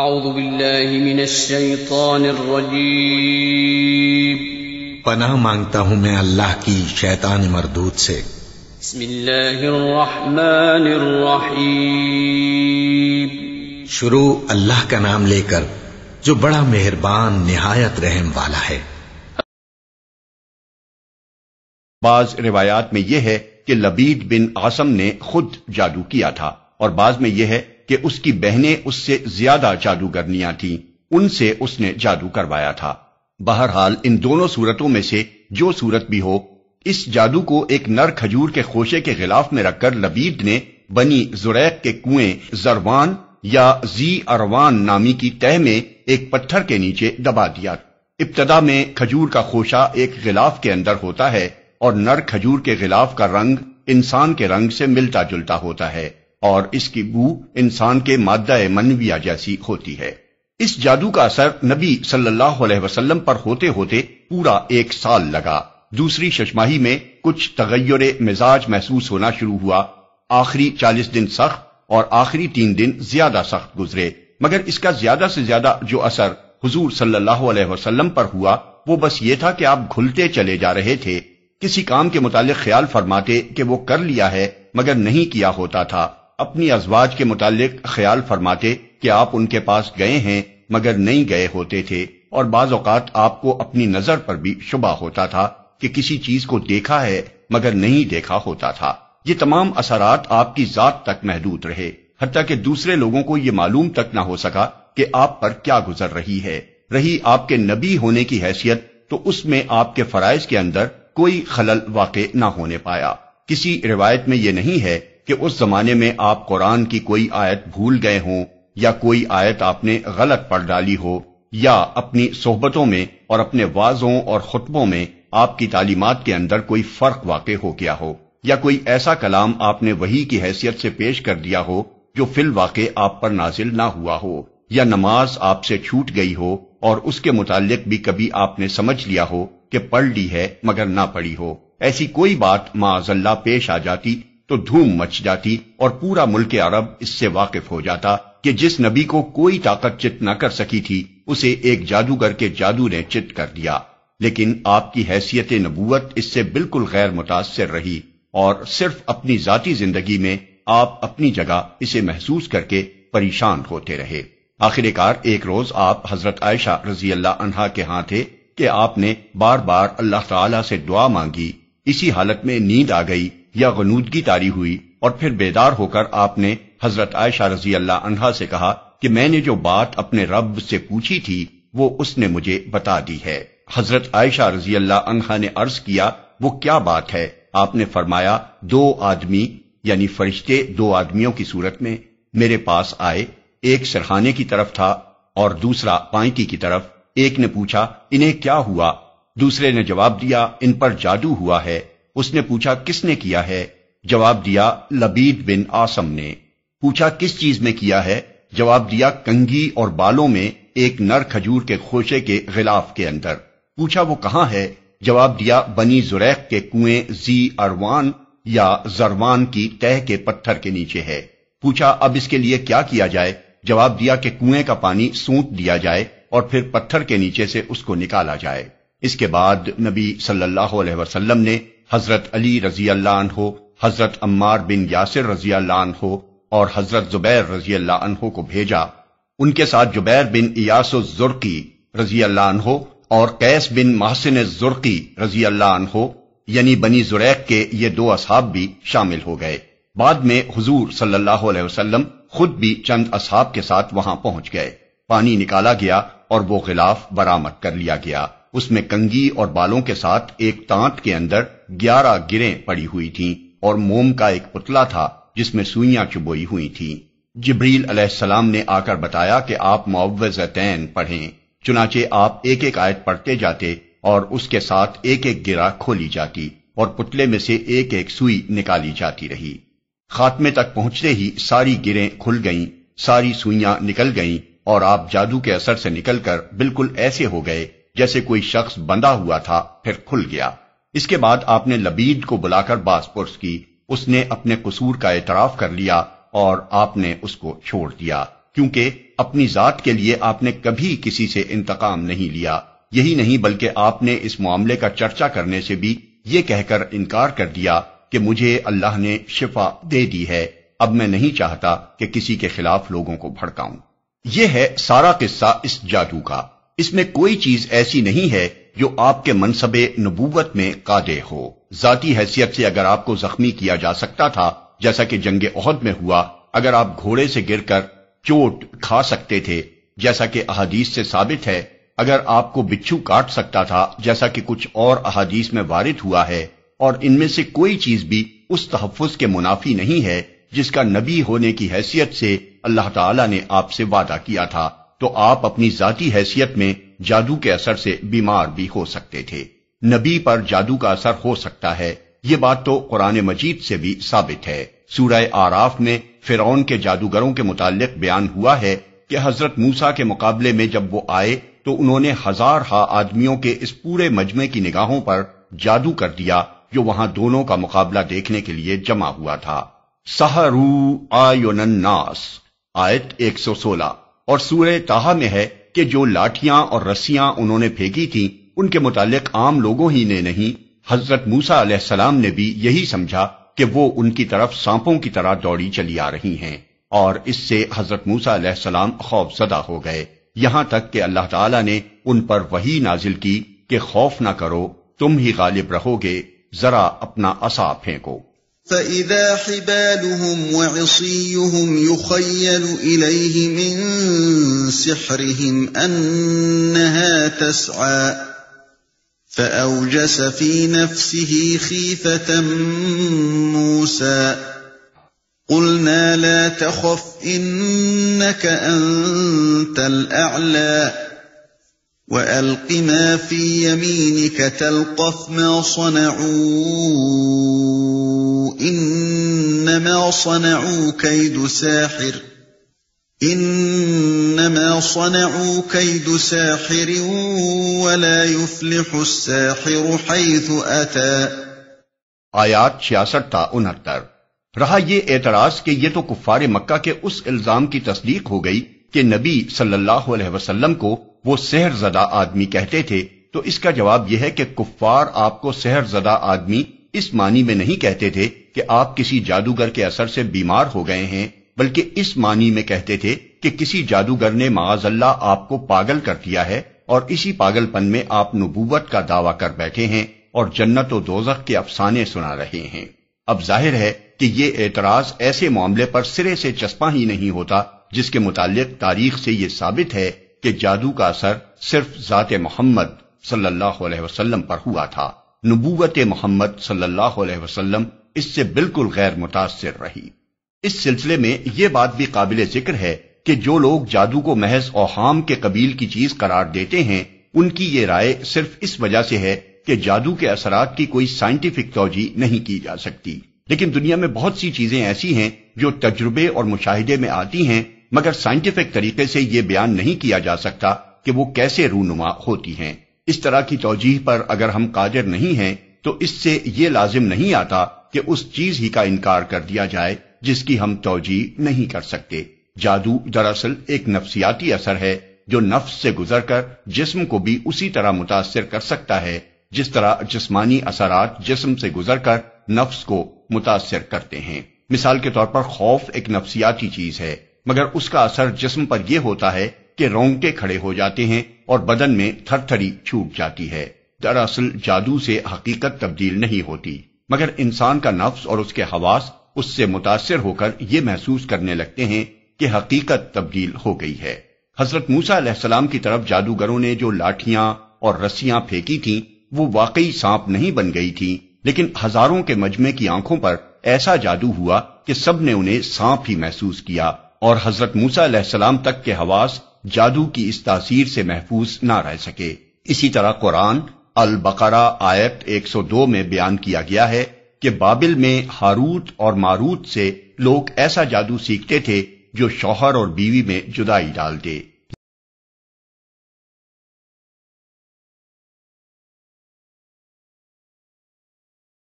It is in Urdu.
اعوذ باللہ من الشیطان پناہ مانگتا ہوں میں اللہ کی شیطان مردود سے بسم اللہ الرحمن الرحیم شروع اللہ کا نام لے کر جو بڑا مہربان نہایت رحم والا ہے بعض روایات میں یہ ہے کہ لبید بن آسم نے خود جادو کیا تھا اور بعض میں یہ ہے کہ اس کی بہنیں اس سے زیادہ جادوگرنیاں تھیں ان سے اس نے جادو کروایا تھا بہرحال ان دونوں صورتوں میں سے جو صورت بھی ہو اس جادو کو ایک نر کھجور کے خوشے کے خلاف میں رکھ کر لبید نے بنی زریق کے کنویں زروان یا زی اروان نامی کی تہ میں ایک پتھر کے نیچے دبا دیا ابتدا میں کھجور کا خوشہ ایک غلاف کے اندر ہوتا ہے اور نر کھجور کے غلاف کا رنگ انسان کے رنگ سے ملتا جلتا ہوتا ہے اور اس کی بو انسان کے مادہ منویہ جیسی ہوتی ہے اس جادو کا اثر نبی صلی اللہ علیہ وسلم پر ہوتے ہوتے پورا ایک سال لگا دوسری ششماہی میں کچھ تغیر مزاج محسوس ہونا شروع ہوا آخری چالیس دن سخت اور آخری تین دن زیادہ سخت گزرے مگر اس کا زیادہ سے زیادہ جو اثر حضور صلی اللہ علیہ وسلم پر ہوا وہ بس یہ تھا کہ آپ گھلتے چلے جا رہے تھے کسی کام کے متعلق خیال فرماتے کہ وہ کر لیا ہے مگر نہیں کیا ہوتا تھا اپنی ازواج کے متعلق خیال فرماتے کہ آپ ان کے پاس گئے ہیں مگر نہیں گئے ہوتے تھے اور بعض اوقات آپ کو اپنی نظر پر بھی شبہ ہوتا تھا کہ کسی چیز کو دیکھا ہے مگر نہیں دیکھا ہوتا تھا یہ تمام اثرات آپ کی ذات تک محدود رہے حتیٰ کہ دوسرے لوگوں کو یہ معلوم تک نہ ہو سکا کہ آپ پر کیا گزر رہی ہے رہی آپ کے نبی ہونے کی حیثیت تو اس میں آپ کے فرائض کے اندر کوئی خلل واقع نہ ہونے پایا کسی روایت میں یہ نہیں ہے کہ اس زمانے میں آپ قرآن کی کوئی آیت بھول گئے ہوں یا کوئی آیت آپ نے غلط پڑھ ڈالی ہو یا اپنی صحبتوں میں اور اپنے وازوں اور خطبوں میں آپ کی تعلیمات کے اندر کوئی فرق واقع ہو گیا ہو یا کوئی ایسا کلام آپ نے وہی کی حیثیت سے پیش کر دیا ہو جو فل واقع آپ پر نازل نہ ہوا ہو یا نماز آپ سے چھوٹ گئی ہو اور اس کے متعلق بھی کبھی آپ نے سمجھ لیا ہو کہ پڑھ لی ہے مگر نہ پڑھی ہو ایسی کوئی بات معذلہ پیش آ جاتی تو دھوم مچ جاتی اور پورا ملک عرب اس سے واقف ہو جاتا کہ جس نبی کو کوئی طاقت چت نہ کر سکی تھی اسے ایک جادوگر کے جادو نے چت کر دیا لیکن آپ کی حیثیت نبوت اس سے بالکل غیر متاثر رہی اور صرف اپنی ذاتی زندگی میں آپ اپنی جگہ اسے محسوس کر کے پریشان ہوتے رہے آخر کار ایک روز آپ حضرت عائشہ رضی اللہ عنہا کے ہاں تھے کہ آپ نے بار بار اللہ تعالی سے دعا مانگی اسی حالت میں نیند آ گئی یا غنودگی تاری ہوئی اور پھر بیدار ہو کر آپ نے حضرت عائشہ رضی اللہ عنہا سے کہا کہ میں نے جو بات اپنے رب سے پوچھی تھی وہ اس نے مجھے بتا دی ہے حضرت عائشہ رضی اللہ عنہ نے عرض کیا وہ کیا بات ہے آپ نے فرمایا دو آدمی یعنی فرشتے دو آدمیوں کی صورت میں میرے پاس آئے ایک سرحانے کی طرف تھا اور دوسرا پائکی کی طرف ایک نے پوچھا انہیں کیا ہوا دوسرے نے جواب دیا ان پر جادو ہوا ہے اس نے پوچھا کس نے کیا ہے جواب دیا لبید بن آسم نے پوچھا کس چیز میں کیا ہے جواب دیا کنگھی اور بالوں میں ایک نر کھجور کے خوشے کے غلاف کے اندر پوچھا وہ کہاں ہے جواب دیا بنی زریق کے کنویں زی اروان یا زروان کی تہ کے پتھر کے نیچے ہے پوچھا اب اس کے لیے کیا کیا جائے جواب دیا کہ کنویں کا پانی سونت دیا جائے اور پھر پتھر کے نیچے سے اس کو نکالا جائے اس کے بعد نبی صلی اللہ علیہ وسلم نے حضرت علی رضی اللہ عنہ حضرت عمار بن یاسر رضی اللہ عنہ اور حضرت زبیر رضی اللہ عنہ کو بھیجا ان کے ساتھ بن ایاس الزرقی رضی اللہ عنہ اور قیس بن محسن زرقی رضی اللہ عنہ یعنی بنی زریق کے یہ دو اصحاب بھی شامل ہو گئے بعد میں حضور صلی اللہ علیہ وسلم خود بھی چند اصحاب کے ساتھ وہاں پہنچ گئے پانی نکالا گیا اور وہ خلاف برامد کر لیا گیا اس میں کنگی اور بالوں کے ساتھ ایک تانت کے اندر گیارہ گریں پڑی ہوئی تھیں اور موم کا ایک پتلا تھا جس میں سوئیاں چبوئی ہوئی تھیں جبریل علیہ السلام نے آ کر بتایا کہ آپ معوزین پڑھیں چنانچہ آپ ایک ایک آیت پڑھتے جاتے اور اس کے ساتھ ایک ایک گرا کھولی جاتی اور پتلے میں سے ایک ایک سوئی نکالی جاتی رہی خاتمے تک پہنچتے ہی ساری گریں کھل گئیں ساری سوئیاں نکل گئیں اور آپ جادو کے اثر سے نکل کر بالکل ایسے ہو گئے جیسے کوئی شخص بندہ ہوا تھا پھر کھل گیا اس کے بعد آپ نے لبید کو بلا کر باس پرس کی اس نے اپنے قصور کا اعتراف کر لیا اور آپ نے اس کو چھوڑ دیا کیونکہ اپنی ذات کے لیے آپ نے کبھی کسی سے انتقام نہیں لیا یہی نہیں بلکہ آپ نے اس معاملے کا چرچا کرنے سے بھی یہ کہہ کر انکار کر دیا کہ مجھے اللہ نے شفا دے دی ہے اب میں نہیں چاہتا کہ کسی کے خلاف لوگوں کو بھڑکاؤں یہ ہے سارا قصہ اس جادو کا اس میں کوئی چیز ایسی نہیں ہے جو آپ کے منصب نبوت میں قادے ہو ذاتی حیثیت سے اگر آپ کو زخمی کیا جا سکتا تھا جیسا کہ جنگ عہد میں ہوا اگر آپ گھوڑے سے گر کر چوٹ کھا سکتے تھے جیسا کہ احادیث سے ثابت ہے اگر آپ کو بچھو کاٹ سکتا تھا جیسا کہ کچھ اور احادیث میں وارد ہوا ہے اور ان میں سے کوئی چیز بھی اس تحفظ کے منافی نہیں ہے جس کا نبی ہونے کی حیثیت سے اللہ تعالی نے آپ سے وعدہ کیا تھا تو آپ اپنی ذاتی حیثیت میں جادو کے اثر سے بیمار بھی ہو سکتے تھے نبی پر جادو کا اثر ہو سکتا ہے یہ بات تو قرآن مجید سے بھی ثابت ہے سورہ آراف میں فرعون کے جادوگروں کے متعلق بیان ہوا ہے کہ حضرت موسا کے مقابلے میں جب وہ آئے تو انہوں نے ہزار ہا آدمیوں کے اس پورے مجمع کی نگاہوں پر جادو کر دیا جو وہاں دونوں کا مقابلہ دیکھنے کے لیے جمع ہوا تھا سہ روناس آیت ایک سو سولہ اور سورہ تاہا میں ہے کہ جو لاٹیاں اور رسیاں انہوں نے پھینکی تھیں ان کے متعلق عام لوگوں ہی نے نہیں حضرت موسا علیہ السلام نے بھی یہی سمجھا کہ وہ ان کی طرف سانپوں کی طرح دوڑی چلی آ رہی ہیں اور اس سے حضرت موسا علیہ السلام خوف زدہ ہو گئے یہاں تک کہ اللہ تعالی نے ان پر وہی نازل کی کہ خوف نہ کرو تم ہی غالب رہو گے ذرا اپنا اصا پھینکو فإذا حبالهم وعصيهم يخيل إليه من سحرهم أنها تسعى فأوجس في نفسه خيفة موسى قلنا لا تخف إنك أنت الأعلى وألق ما في يمينك تلقف ما صنعون انما انما صنعوا صنعوا كيد كيد ساحر ساحر ولا يفلح الساحر حيث اتى آیات 66 تا 69 رہا یہ اعتراض کہ یہ تو کفار مکہ کے اس الزام کی تصدیق ہو گئی کہ نبی صلی اللہ علیہ وسلم کو وہ زدہ آدمی کہتے تھے تو اس کا جواب یہ ہے کہ کفار آپ کو زدہ آدمی اس معنی میں نہیں کہتے تھے کہ آپ کسی جادوگر کے اثر سے بیمار ہو گئے ہیں بلکہ اس معنی میں کہتے تھے کہ کسی جادوگر نے معاذ اللہ آپ کو پاگل کر دیا ہے اور اسی پاگل پن میں آپ نبوت کا دعویٰ کر بیٹھے ہیں اور جنت و دوزخ کے افسانے سنا رہے ہیں اب ظاہر ہے کہ یہ اعتراض ایسے معاملے پر سرے سے چسپاں ہی نہیں ہوتا جس کے متعلق تاریخ سے یہ ثابت ہے کہ جادو کا اثر صرف ذات محمد صلی اللہ علیہ وسلم پر ہوا تھا نبوت محمد صلی اللہ علیہ وسلم اس سے بالکل غیر متاثر رہی اس سلسلے میں یہ بات بھی قابل ذکر ہے کہ جو لوگ جادو کو محض اور حام کے قبیل کی چیز قرار دیتے ہیں ان کی یہ رائے صرف اس وجہ سے ہے کہ جادو کے اثرات کی کوئی سائنٹیفک توجہ نہیں کی جا سکتی لیکن دنیا میں بہت سی چیزیں ایسی ہیں جو تجربے اور مشاہدے میں آتی ہیں مگر سائنٹیفک طریقے سے یہ بیان نہیں کیا جا سکتا کہ وہ کیسے رونما ہوتی ہیں اس طرح کی توجیح پر اگر ہم قادر نہیں ہیں تو اس سے یہ لازم نہیں آتا کہ اس چیز ہی کا انکار کر دیا جائے جس کی ہم توجیح نہیں کر سکتے جادو دراصل ایک نفسیاتی اثر ہے جو نفس سے گزر کر جسم کو بھی اسی طرح متاثر کر سکتا ہے جس طرح جسمانی اثرات جسم سے گزر کر نفس کو متاثر کرتے ہیں مثال کے طور پر خوف ایک نفسیاتی چیز ہے مگر اس کا اثر جسم پر یہ ہوتا ہے کہ رونگٹے کھڑے ہو جاتے ہیں اور بدن میں تھر تھری چھوٹ جاتی ہے دراصل جادو سے حقیقت تبدیل نہیں ہوتی مگر انسان کا نفس اور اس کے حواس اس سے متاثر ہو کر یہ محسوس کرنے لگتے ہیں کہ حقیقت تبدیل ہو گئی ہے حضرت موسا علیہ السلام کی طرف جادوگروں نے جو لاٹیاں اور رسیاں پھینکی تھیں وہ واقعی سانپ نہیں بن گئی تھی لیکن ہزاروں کے مجمے کی آنکھوں پر ایسا جادو ہوا کہ سب نے انہیں سانپ ہی محسوس کیا اور حضرت موسا علیہ السلام تک کے حواس جادو کی اس تاثیر سے محفوظ نہ رہ سکے اسی طرح قرآن البقرہ آیت ایک سو دو میں بیان کیا گیا ہے کہ بابل میں ہاروت اور ماروت سے لوگ ایسا جادو سیکھتے تھے جو شوہر اور بیوی میں جدائی ڈال دے